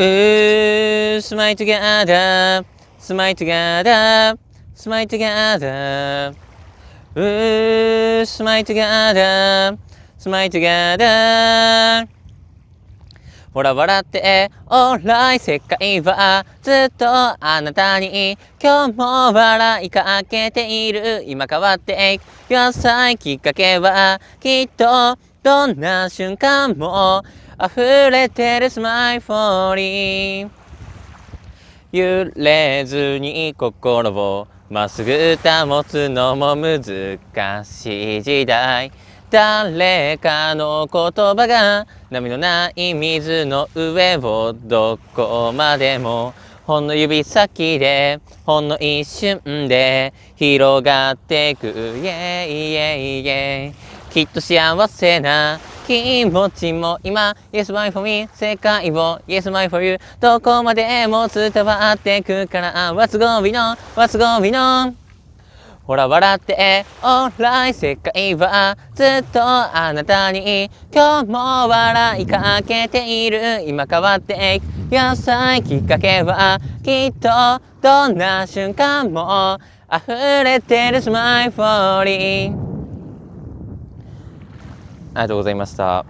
Ooh, smile together, smile together, smile together. Ooh, smile together, smile together. ほら笑って、オーライ世界はずっとあなたに今日も笑いかけている今変わっていく野菜きっかけはきっとどんな瞬間も溢れてるスマイフォーリー揺れずに心をまっすぐ保つのも難しい時代誰かの言葉が波のない水の上をどこまでもほんの指先でほんの一瞬で広がっていくイェイイェイイェイきっと幸せな気持ちも今 Yes, my for me 世界を Yes, my for you どこまでも伝わってくから What's going on? What's going on? ほら笑って、Alright 世界はずっとあなたに今日も笑いかけている今変わっていく野菜きっかけはきっとどんな瞬間も溢れてる s m スマイフォーリーありがとうございました。